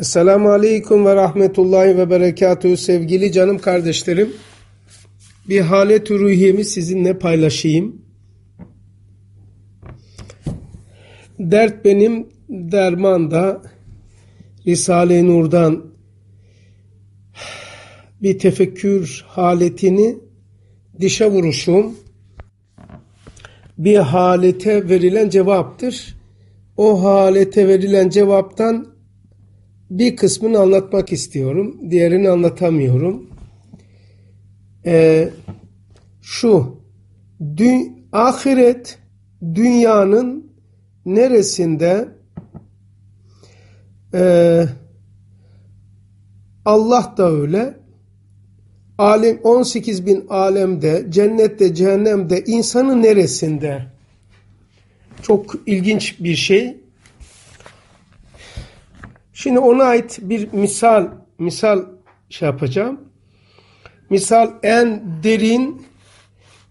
Esselamu Aleyküm ve Rahmetullahi ve Berekatühü sevgili canım kardeşlerim. Bir halet ruhiyemi sizinle paylaşayım. Dert benim derman da Risale-i Nur'dan bir tefekkür haletini dişe vuruşum bir halete verilen cevaptır. O halete verilen cevaptan bir kısmını anlatmak istiyorum. Diğerini anlatamıyorum. Ee, şu dü, ahiret dünyanın neresinde e, Allah da öyle alim 18 bin alemde cennette cehennemde insanın neresinde çok ilginç bir şey Şimdi ona ait bir misal, misal şey yapacağım. Misal en derin,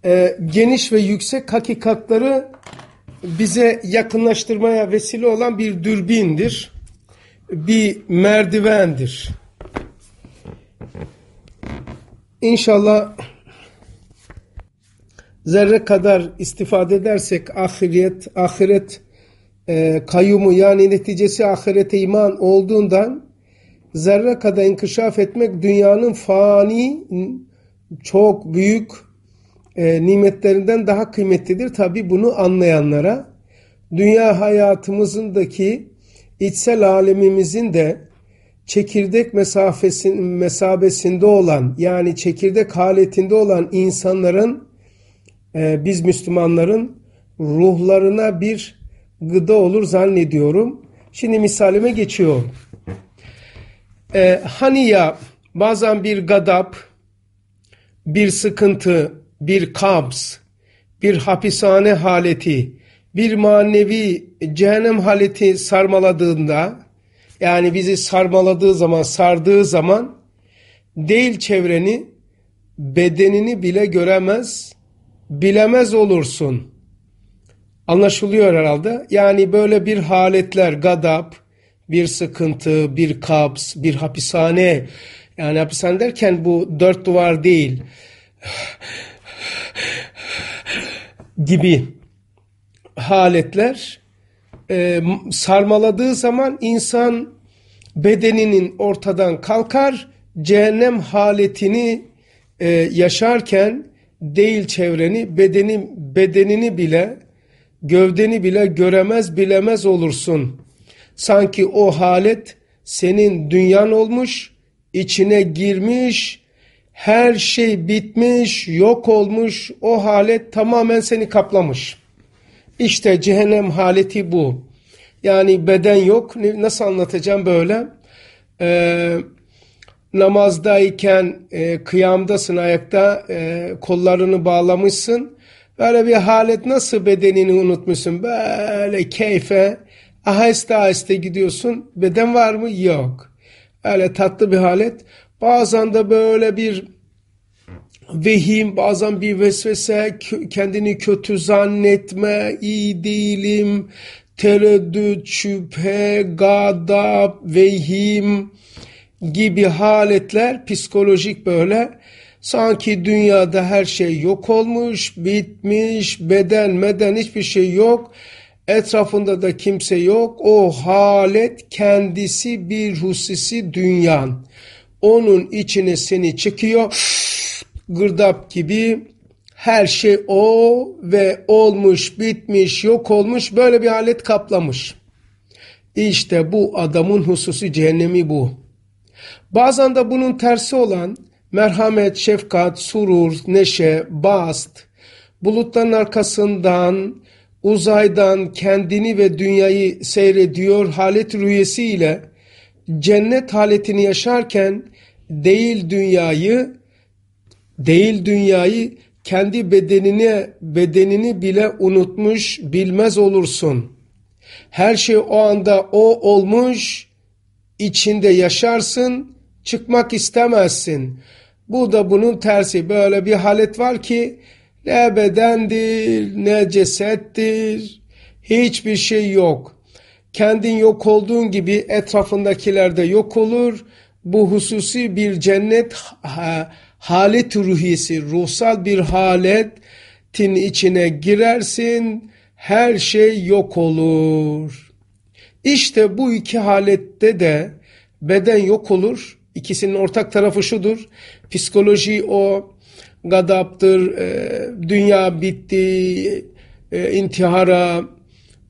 e, geniş ve yüksek hakikatları bize yakınlaştırmaya vesile olan bir dürbindir. Bir merdivendir. İnşallah zerre kadar istifade edersek ahiret, ahiret e, kayyumu yani neticesi ahirete iman olduğundan zerre kadar inkişaf etmek dünyanın fani çok büyük e, nimetlerinden daha kıymetlidir. Tabi bunu anlayanlara dünya hayatımızındaki içsel alemimizin de çekirdek mesafesin, mesabesinde olan yani çekirdek haletinde olan insanların e, biz Müslümanların ruhlarına bir gıda olur zannediyorum. Şimdi misalime geçiyorum. Ee, hani ya bazen bir gadap, bir sıkıntı, bir kabz, bir hapishane haleti, bir manevi cehennem haleti sarmaladığında, yani bizi sarmaladığı zaman, sardığı zaman değil çevreni, bedenini bile göremez, bilemez olursun.'' Anlaşılıyor herhalde. Yani böyle bir haletler, gadap, bir sıkıntı, bir kaps, bir hapishane. Yani hapishane derken bu dört duvar değil. gibi haletler e, sarmaladığı zaman insan bedeninin ortadan kalkar, cehennem haletini e, yaşarken değil çevreni, bedeni bedenini bile gövdeni bile göremez bilemez olursun. Sanki o halet senin dünyan olmuş, içine girmiş, her şey bitmiş, yok olmuş, o halet tamamen seni kaplamış. İşte cehennem haleti bu. Yani beden yok, nasıl anlatacağım böyle? Ee, namazdayken, e, kıyamdasın ayakta, e, kollarını bağlamışsın, Böyle bir halet nasıl bedenini unutmuşsun? Böyle keyfe aheste aheste gidiyorsun. Beden var mı? Yok. Öyle tatlı bir halet. Bazen de böyle bir vehim, bazen bir vesvese, kendini kötü zannetme, iyi değilim, tereddüt, şüphe, gadap, vehim gibi haletler psikolojik böyle Sanki dünyada her şey yok olmuş, bitmiş, beden meden hiçbir şey yok. Etrafında da kimse yok. O halet kendisi bir husisi dünyan. Onun içine seni çıkıyor. Gırdap gibi her şey o ve olmuş, bitmiş, yok olmuş böyle bir halet kaplamış. İşte bu adamın hususi cehennemi bu. Bazen de bunun tersi olan merhamet, şefkat, surur, neşe, bast, bulutların arkasından, uzaydan kendini ve dünyayı seyrediyor halet rüyesiyle cennet haletini yaşarken değil dünyayı değil dünyayı kendi bedenine bedenini bile unutmuş bilmez olursun. Her şey o anda o olmuş içinde yaşarsın çıkmak istemezsin. Bu da bunun tersi. Böyle bir halet var ki ne bedendir, ne cesettir, hiçbir şey yok. Kendin yok olduğun gibi etrafındakiler de yok olur. Bu hususi bir cennet halet ruhisi, ruhsal bir haletin içine girersin, her şey yok olur. İşte bu iki halette de beden yok olur, İkisinin ortak tarafı şudur. Psikoloji o gadaptır, e, dünya bitti, e, intihara,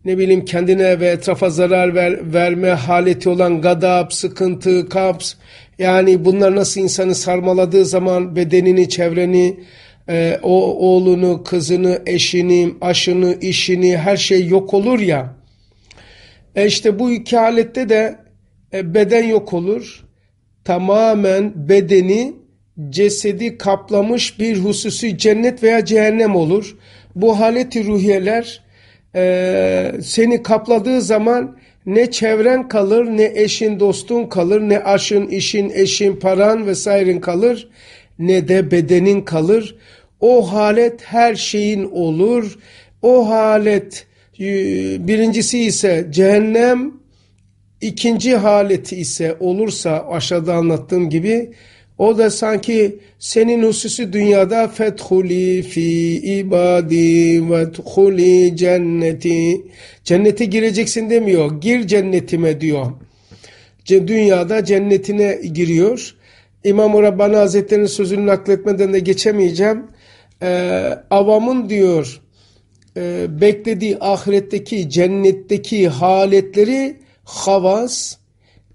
ne bileyim kendine ve etrafa zarar ver, verme haleti olan gadap, sıkıntı, kaps. Yani bunlar nasıl insanı sarmaladığı zaman bedenini, çevreni, e, o oğlunu, kızını, eşini, aşını, işini her şey yok olur ya. E işte bu iki halette de beden yok olur, tamamen bedeni, cesedi kaplamış bir hususi cennet veya cehennem olur. Bu haleti ruhiyeler e, seni kapladığı zaman ne çevren kalır, ne eşin dostun kalır, ne aşın, işin, eşin, paran vesairen kalır, ne de bedenin kalır. O halet her şeyin olur. O halet e, birincisi ise cehennem, İkinci haleti ise olursa aşağıda anlattığım gibi o da sanki senin hususi dünyada fethuli fi ibadi ve tuhuli cenneti. Cennete gireceksin demiyor. Gir cennetime diyor. Dünyada cennetine giriyor. İmam-ı Rabbani Hazretleri'nin sözünü nakletmeden de geçemeyeceğim. Ee, avamın diyor e, beklediği ahiretteki cennetteki haletleri havas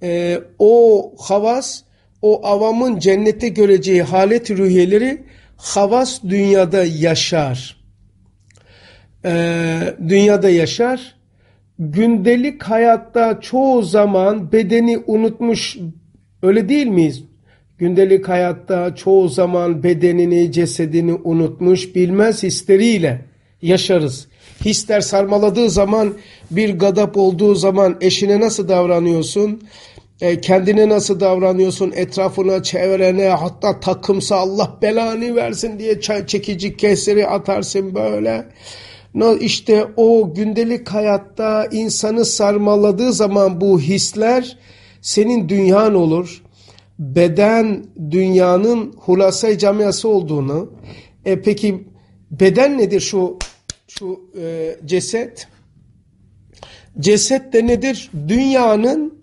e, o havas o avamın cennette göreceği halet ruhiyeleri havas dünyada yaşar. E, dünyada yaşar. Gündelik hayatta çoğu zaman bedeni unutmuş öyle değil miyiz? Gündelik hayatta çoğu zaman bedenini, cesedini unutmuş bilmez hisleriyle yaşarız hisler sarmaladığı zaman, bir gadap olduğu zaman eşine nasıl davranıyorsun? E, kendine nasıl davranıyorsun? Etrafına, çevrene, hatta takımsa Allah belanı versin diye çekici keseri atarsın böyle. No, işte o gündelik hayatta insanı sarmaladığı zaman bu hisler senin dünyan olur. Beden dünyanın hulasa camiası olduğunu. E peki beden nedir şu şu e, ceset. Ceset de nedir? Dünyanın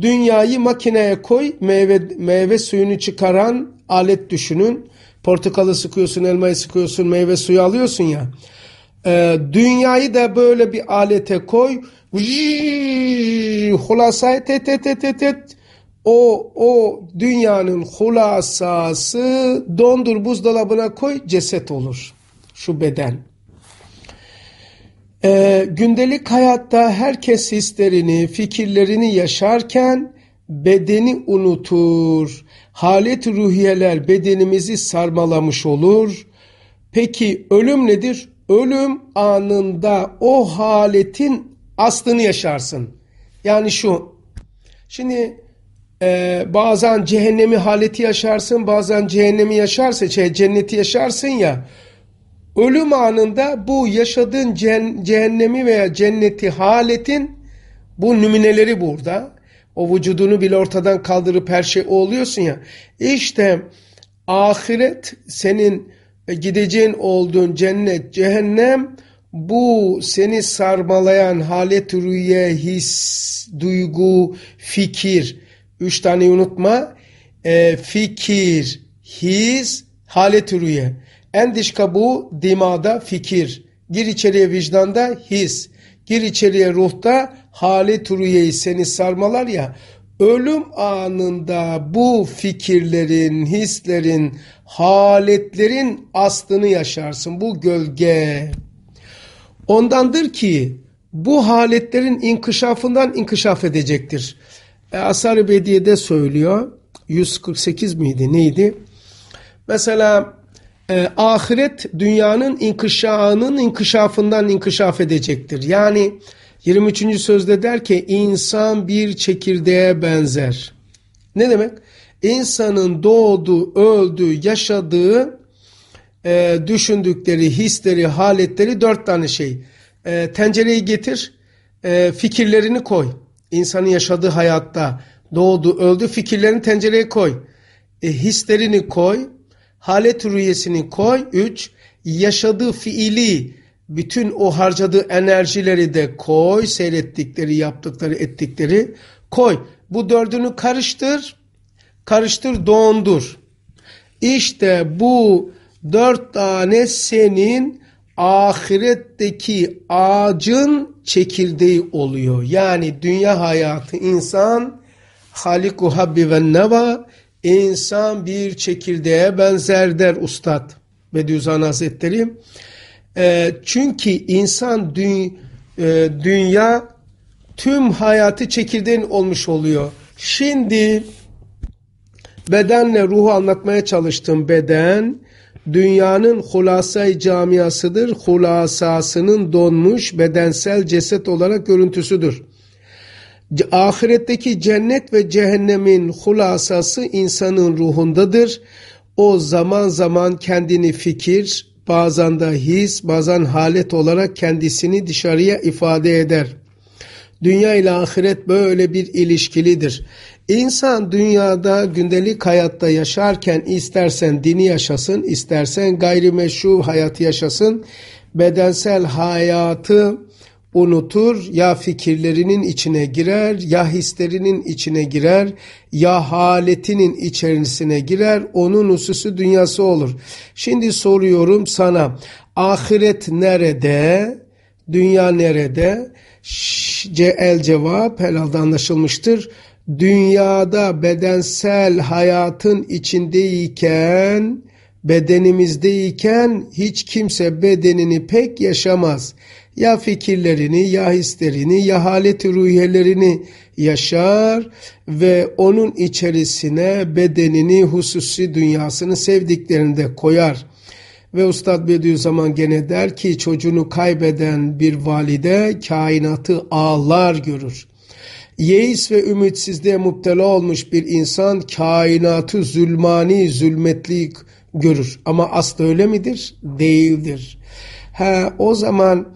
dünyayı makineye koy meyve, meyve suyunu çıkaran alet düşünün. Portakalı sıkıyorsun, elmayı sıkıyorsun, meyve suyu alıyorsun ya. E, dünyayı da böyle bir alete koy. Hulasay tet tet tet tet. tet o o dünyanın hulasası dondur buzdolabına koy ceset olur şu beden e, gündelik hayatta herkes hislerini, fikirlerini yaşarken bedeni unutur. Halet ruhiyeler bedenimizi sarmalamış olur. Peki ölüm nedir? Ölüm anında o haletin aslını yaşarsın. Yani şu, şimdi e, bazen cehennemi haleti yaşarsın, bazen cehennemi yaşarsın, şey, cenneti yaşarsın ya ölüm anında bu yaşadığın cehennemi veya cenneti haletin bu nümineleri burada. O vücudunu bile ortadan kaldırıp her şey oluyorsun ya. İşte ahiret senin gideceğin olduğun cennet, cehennem bu seni sarmalayan halet rüye, his, duygu, fikir. Üç tane unutma. E, fikir, his, halet rüye. En dış kabuğu dimada fikir, gir içeriye vicdanda his, gir içeriye ruhta hali turuyeyi seni sarmalar ya ölüm anında bu fikirlerin, hislerin, haletlerin aslını yaşarsın. Bu gölge. Ondandır ki bu haletlerin inkışafından inkışaf edecektir. E, Asar-ı Bediye'de söylüyor. 148 miydi neydi? Mesela e, ahiret dünyanın inkışağının inkışafından inkışaf edecektir. Yani 23. sözde der ki insan bir çekirdeğe benzer. Ne demek? İnsanın doğdu, öldü, yaşadığı, e, düşündükleri, hisleri, haletleri dört tane şey. E, tencereyi getir, e, fikirlerini koy. İnsanın yaşadığı hayatta doğdu, öldü fikirlerini tencereye koy. E, hislerini koy, halet rüyesini koy. 3. Yaşadığı fiili bütün o harcadığı enerjileri de koy. Seyrettikleri, yaptıkları, ettikleri koy. Bu dördünü karıştır. Karıştır, dondur. İşte bu dört tane senin ahiretteki ağacın çekirdeği oluyor. Yani dünya hayatı insan haliku habbi ve neva İnsan bir çekirdeğe benzer der Ustad Bediüzzaman Hazretleri. E, çünkü insan dü, e, dünya tüm hayatı çekirdeğin olmuş oluyor. Şimdi bedenle ruhu anlatmaya çalıştım. Beden dünyanın hulasay camiasıdır. Hulasasının donmuş bedensel ceset olarak görüntüsüdür. Ahiretteki cennet ve cehennemin hulasası insanın ruhundadır. O zaman zaman kendini fikir, bazen de his, bazen halet olarak kendisini dışarıya ifade eder. Dünya ile ahiret böyle bir ilişkilidir. İnsan dünyada gündelik hayatta yaşarken istersen dini yaşasın, istersen gayrimeşru hayatı yaşasın, bedensel hayatı unutur, ya fikirlerinin içine girer, ya hislerinin içine girer, ya haletinin içerisine girer, onun hususu dünyası olur. Şimdi soruyorum sana, ahiret nerede, dünya nerede? El cevap herhalde anlaşılmıştır. Dünyada bedensel hayatın içindeyken, bedenimizdeyken hiç kimse bedenini pek yaşamaz.'' ya fikirlerini ya hislerini ya haleti ruhiyelerini yaşar ve onun içerisine bedenini hususi dünyasını sevdiklerinde koyar. Ve Ustad Bediüzzaman gene der ki çocuğunu kaybeden bir valide kainatı ağlar görür. Yeis ve ümitsizliğe muptela olmuş bir insan kainatı zulmani, zulmetli görür. Ama aslı öyle midir? Değildir. Ha, o zaman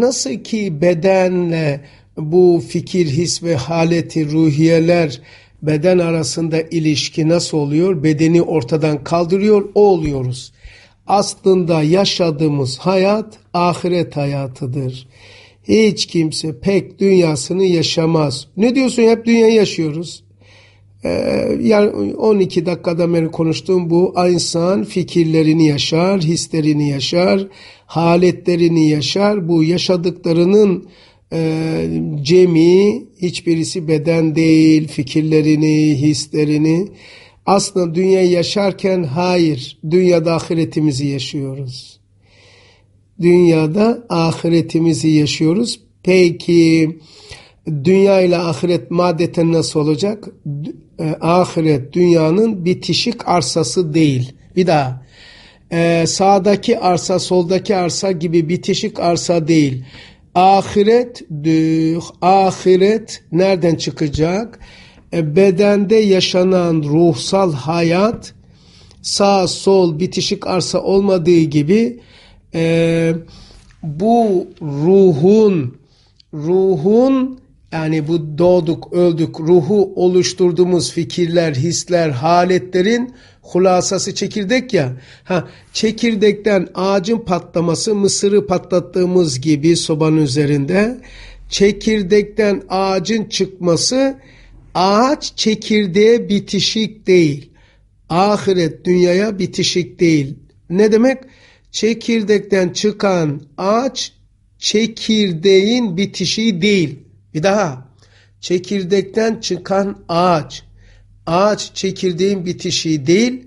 Nasıl ki bedenle bu fikir, his ve haleti, ruhiyeler beden arasında ilişki nasıl oluyor? Bedeni ortadan kaldırıyor, o oluyoruz. Aslında yaşadığımız hayat ahiret hayatıdır. Hiç kimse pek dünyasını yaşamaz. Ne diyorsun hep dünya yaşıyoruz. Ee, yani 12 dakikada beri konuştuğum bu insan fikirlerini yaşar, hislerini yaşar, haletlerini yaşar. Bu yaşadıklarının e, cemi hiçbirisi beden değil, fikirlerini, hislerini. Aslında dünya yaşarken hayır, dünyada ahiretimizi yaşıyoruz. Dünyada ahiretimizi yaşıyoruz. Peki dünya ile ahiret madeten nasıl olacak? E, ahiret dünyanın bitişik arsası değil. Bir daha. E, sağdaki arsa, soldaki arsa gibi bitişik arsa değil. Ahiret, düh, ahiret nereden çıkacak? E, bedende yaşanan ruhsal hayat sağ sol bitişik arsa olmadığı gibi e, bu ruhun ruhun yani bu doğduk, öldük, ruhu oluşturduğumuz fikirler, hisler, haletlerin hulasası çekirdek ya. Ha, çekirdekten ağacın patlaması mısırı patlattığımız gibi sobanın üzerinde. Çekirdekten ağacın çıkması ağaç çekirdeğe bitişik değil. Ahiret dünyaya bitişik değil. Ne demek? Çekirdekten çıkan ağaç çekirdeğin bitişiği değil bir daha. Çekirdekten çıkan ağaç. Ağaç çekirdeğin bitişi değil,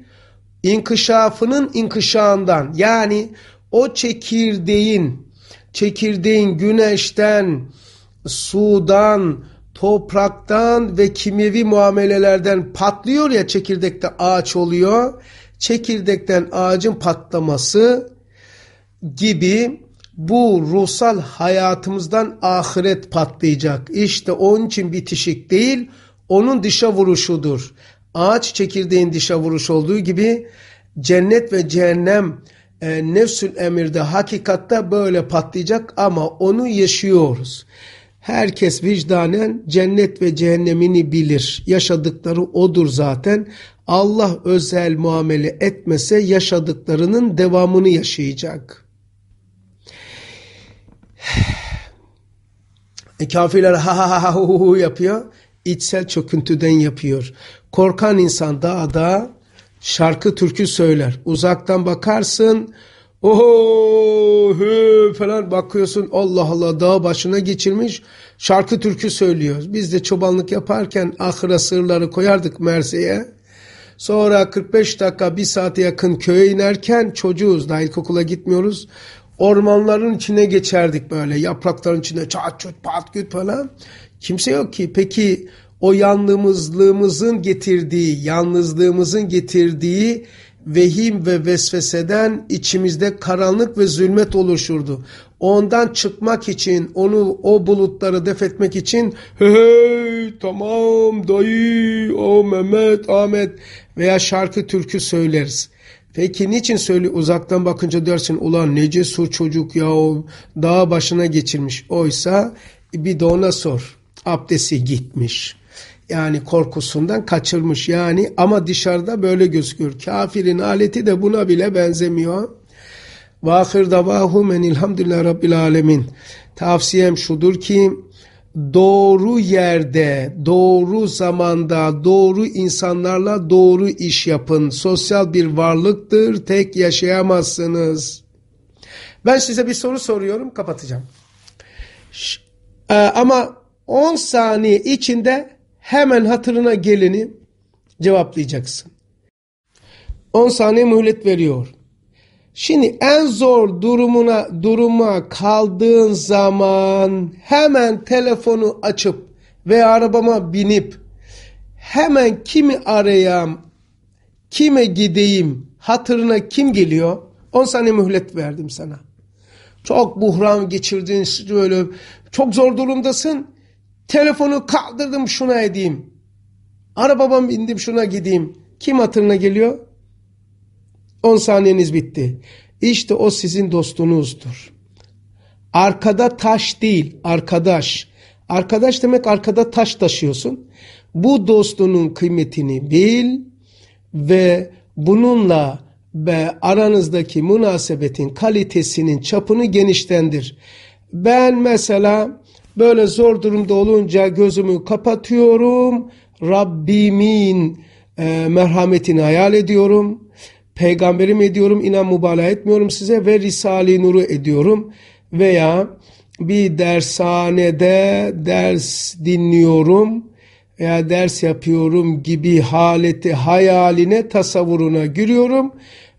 inkişafının inkişağından yani o çekirdeğin çekirdeğin güneşten, sudan, topraktan ve kimyevi muamelelerden patlıyor ya çekirdekte ağaç oluyor. Çekirdekten ağacın patlaması gibi bu ruhsal hayatımızdan ahiret patlayacak. İşte onun için bitişik değil, onun dışa vuruşudur. Ağaç çekirdeğin dışa vuruş olduğu gibi cennet ve cehennem e, nefsül emirde hakikatte böyle patlayacak ama onu yaşıyoruz. Herkes vicdanen cennet ve cehennemini bilir. Yaşadıkları odur zaten. Allah özel muamele etmese yaşadıklarının devamını yaşayacak.'' E, kafirler ha ha ha ha hu hu yapıyor. İçsel çöküntüden yapıyor. Korkan insan dağda şarkı türkü söyler. Uzaktan bakarsın oho hü falan bakıyorsun Allah Allah dağ başına geçirmiş şarkı türkü söylüyor. Biz de çobanlık yaparken ahıra sırları koyardık Merse'ye. Sonra 45 dakika bir saate yakın köye inerken çocuğuz daha ilkokula gitmiyoruz. Ormanların içine geçerdik böyle yaprakların içine çat çut pat güt falan. Kimse yok ki. Peki o yalnızlığımızın getirdiği, yalnızlığımızın getirdiği vehim ve vesveseden içimizde karanlık ve zulmet oluşurdu. Ondan çıkmak için, onu o bulutları def etmek için hey, tamam dayı, o Mehmet, Ahmet veya şarkı türkü söyleriz. Peki niçin söyle uzaktan bakınca dersin ulan nece sur çocuk ya o dağ başına geçirmiş. Oysa bir de ona sor. Abdesti gitmiş. Yani korkusundan kaçırmış yani ama dışarıda böyle gözükür Kafirin aleti de buna bile benzemiyor. Vahir davahu men elhamdülillah rabbil alemin. Tavsiyem şudur ki doğru yerde, doğru zamanda, doğru insanlarla doğru iş yapın. Sosyal bir varlıktır, tek yaşayamazsınız. Ben size bir soru soruyorum, kapatacağım. Ee, ama 10 saniye içinde hemen hatırına geleni cevaplayacaksın. 10 saniye mühlet veriyor. Şimdi en zor durumuna duruma kaldığın zaman hemen telefonu açıp ve arabama binip hemen kimi arayayım, kime gideyim, hatırına kim geliyor? 10 saniye mühlet verdim sana. Çok buhran geçirdin, böyle çok zor durumdasın. Telefonu kaldırdım şuna edeyim. Arabama bindim şuna gideyim. Kim hatırına geliyor? 10 saniyeniz bitti. İşte o sizin dostunuzdur. Arkada taş değil, arkadaş. Arkadaş demek arkada taş taşıyorsun. Bu dostunun kıymetini bil ve bununla ve aranızdaki münasebetin kalitesinin çapını genişlendir. Ben mesela böyle zor durumda olunca gözümü kapatıyorum. Rabbimin e, merhametini hayal ediyorum peygamberim ediyorum inan mübalağa etmiyorum size ve Risale-i Nur'u ediyorum veya bir dershanede ders dinliyorum veya ders yapıyorum gibi haleti hayaline tasavvuruna giriyorum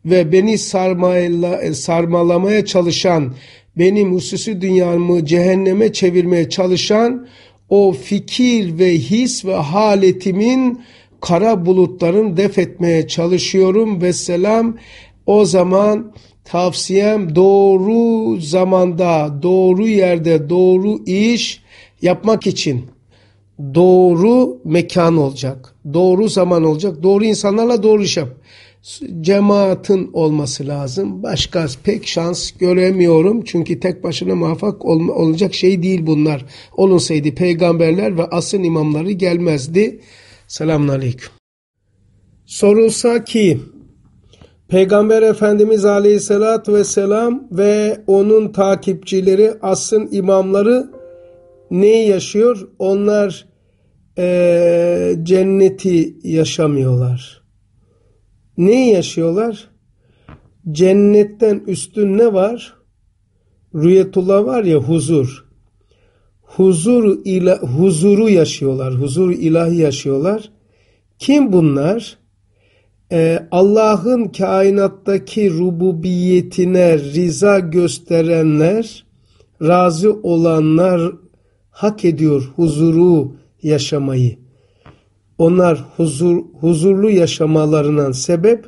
ve beni sarmayla, sarmalamaya çalışan benim hususi dünyamı cehenneme çevirmeye çalışan o fikir ve his ve haletimin kara bulutların def etmeye çalışıyorum ve selam o zaman tavsiyem doğru zamanda, doğru yerde, doğru iş yapmak için doğru mekan olacak. Doğru zaman olacak. Doğru insanlarla doğru iş yap. Cemaatin olması lazım. Başka pek şans göremiyorum. Çünkü tek başına muvaffak ol olacak şey değil bunlar. Olunsaydı peygamberler ve asıl imamları gelmezdi. Selamun Aleyküm. Sorulsa ki Peygamber Efendimiz Aleyhisselatü Vesselam ve onun takipçileri, asın imamları ne yaşıyor? Onlar e, cenneti yaşamıyorlar. Ne yaşıyorlar? Cennetten üstün ne var? Rüyetullah var ya huzur huzur ila, huzuru yaşıyorlar. Huzur ilahi yaşıyorlar. Kim bunlar? Ee, Allah'ın kainattaki rububiyetine rıza gösterenler, razı olanlar hak ediyor huzuru yaşamayı. Onlar huzur, huzurlu yaşamalarından sebep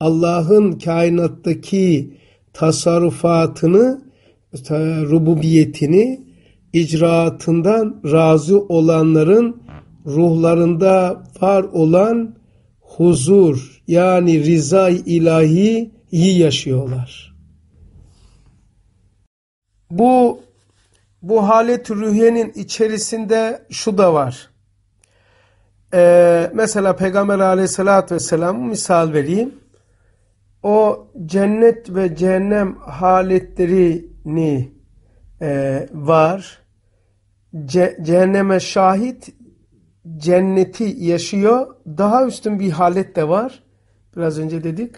Allah'ın kainattaki tasarrufatını, rububiyetini icraatından razı olanların ruhlarında var olan huzur yani rızay ilahi iyi yaşıyorlar. Bu bu halet ruhiyenin içerisinde şu da var. Ee, mesela Peygamber aleyhissalatü vesselam misal vereyim. O cennet ve cehennem haletlerini e, var ce cehenneme şahit cenneti yaşıyor. Daha üstün bir halet de var. Biraz önce dedik.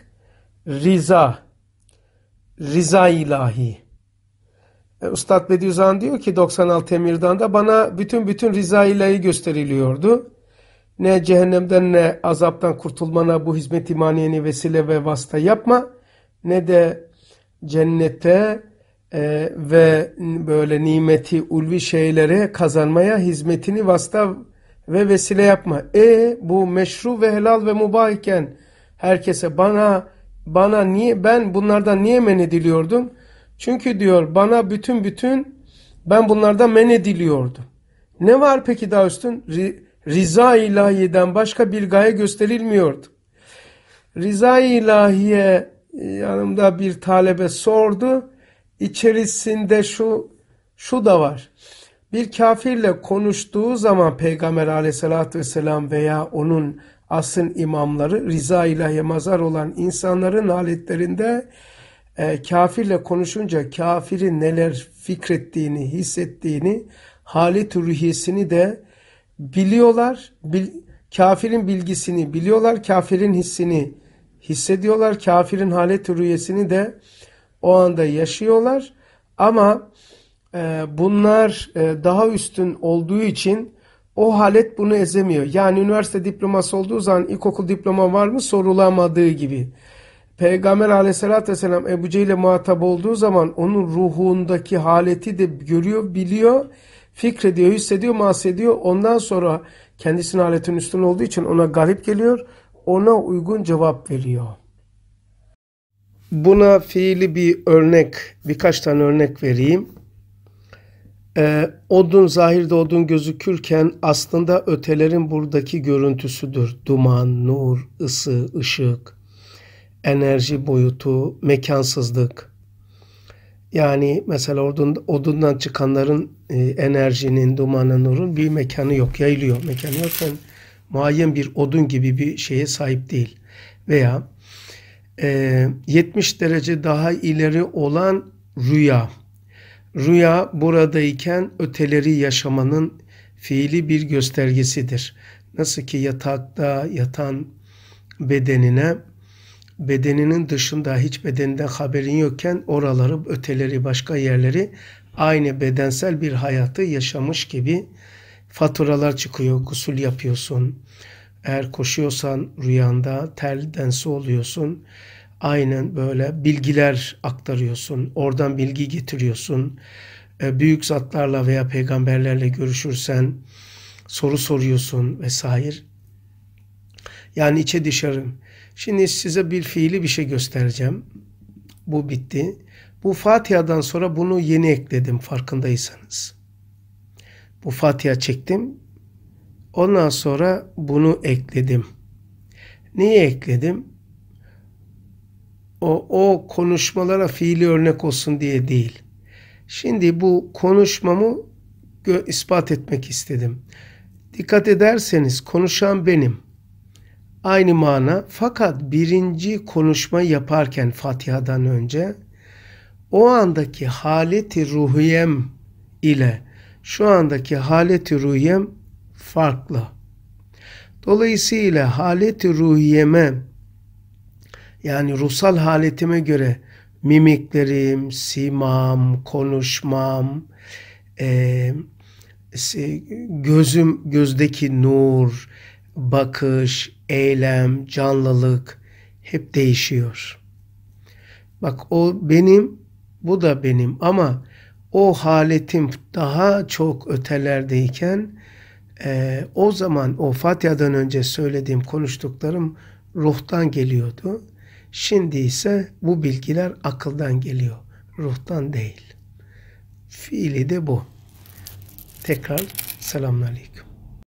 Riza. Riza ilahi. E, Üstad Bediüzzaman diyor ki 96 da bana bütün bütün Riza ilahi gösteriliyordu. Ne cehennemden ne azaptan kurtulmana bu hizmet imaniyeni vesile ve vasıta yapma. Ne de cennete e, ve böyle nimeti, ulvi şeyleri kazanmaya hizmetini vasıta ve vesile yapma. E bu meşru ve helal ve mubah iken herkese bana bana niye ben bunlardan niye men ediliyordum? Çünkü diyor bana bütün bütün ben bunlardan men ediliyordum. Ne var peki daha üstün? rıza ilahiyeden başka bir gaye gösterilmiyordu. Rıza ilahiye e, yanımda bir talebe sordu içerisinde şu şu da var. Bir kafirle konuştuğu zaman Peygamber aleyhissalatü vesselam veya onun asın imamları rıza ilahiye mazar olan insanların haletlerinde e, kafirle konuşunca kafirin neler fikrettiğini, hissettiğini, halet ruhiyesini de biliyorlar. Bil, kafirin bilgisini biliyorlar, kafirin hissini hissediyorlar, kafirin halet ruhiyesini de biliyorlar o anda yaşıyorlar. Ama e, bunlar e, daha üstün olduğu için o halet bunu ezemiyor. Yani üniversite diploması olduğu zaman ilkokul diploma var mı sorulamadığı gibi. Peygamber aleyhissalatü vesselam Ebu Cehil'e muhatap olduğu zaman onun ruhundaki haleti de görüyor, biliyor, fikrediyor, hissediyor, mahsediyor. Ondan sonra kendisinin haletin üstün olduğu için ona galip geliyor, ona uygun cevap veriyor. Buna fiili bir örnek, birkaç tane örnek vereyim. Ee, odun zahirde odun gözükürken aslında ötelerin buradaki görüntüsüdür. Duman, nur, ısı, ışık, enerji boyutu, mekansızlık. Yani mesela odun, odundan çıkanların e, enerjinin, dumanın, nurun bir mekanı yok, yayılıyor. Mekanı yok. Yani muayyen bir odun gibi bir şeye sahip değil. Veya e, ee, 70 derece daha ileri olan rüya. Rüya buradayken öteleri yaşamanın fiili bir göstergesidir. Nasıl ki yatakta yatan bedenine bedeninin dışında hiç bedeninden haberin yokken oraları, öteleri, başka yerleri aynı bedensel bir hayatı yaşamış gibi faturalar çıkıyor, gusül yapıyorsun, eğer koşuyorsan rüyanda terliden su oluyorsun. Aynen böyle bilgiler aktarıyorsun. Oradan bilgi getiriyorsun. E, büyük zatlarla veya peygamberlerle görüşürsen soru soruyorsun vesaire. Yani içe dışarı. Şimdi size bir fiili bir şey göstereceğim. Bu bitti. Bu Fatiha'dan sonra bunu yeni ekledim farkındaysanız. Bu Fatiha çektim. Ondan sonra bunu ekledim. Niye ekledim? O, o konuşmalara fiili örnek olsun diye değil. Şimdi bu konuşmamı ispat etmek istedim. Dikkat ederseniz konuşan benim. Aynı mana fakat birinci konuşma yaparken Fatiha'dan önce o andaki haleti ruhiyem ile şu andaki haleti ruhiyem farklı. Dolayısıyla haleti ruhiyeme yani ruhsal haletime göre mimiklerim, simam, konuşmam, e, gözüm gözdeki nur, bakış, eylem, canlılık hep değişiyor. Bak o benim, bu da benim ama o haletim daha çok ötelerdeyken e, o zaman o Fatiha'dan önce söylediğim konuştuklarım ruhtan geliyordu. Şimdi ise bu bilgiler akıldan geliyor. Ruhtan değil. Fiili de bu. Tekrar selamünaleyküm.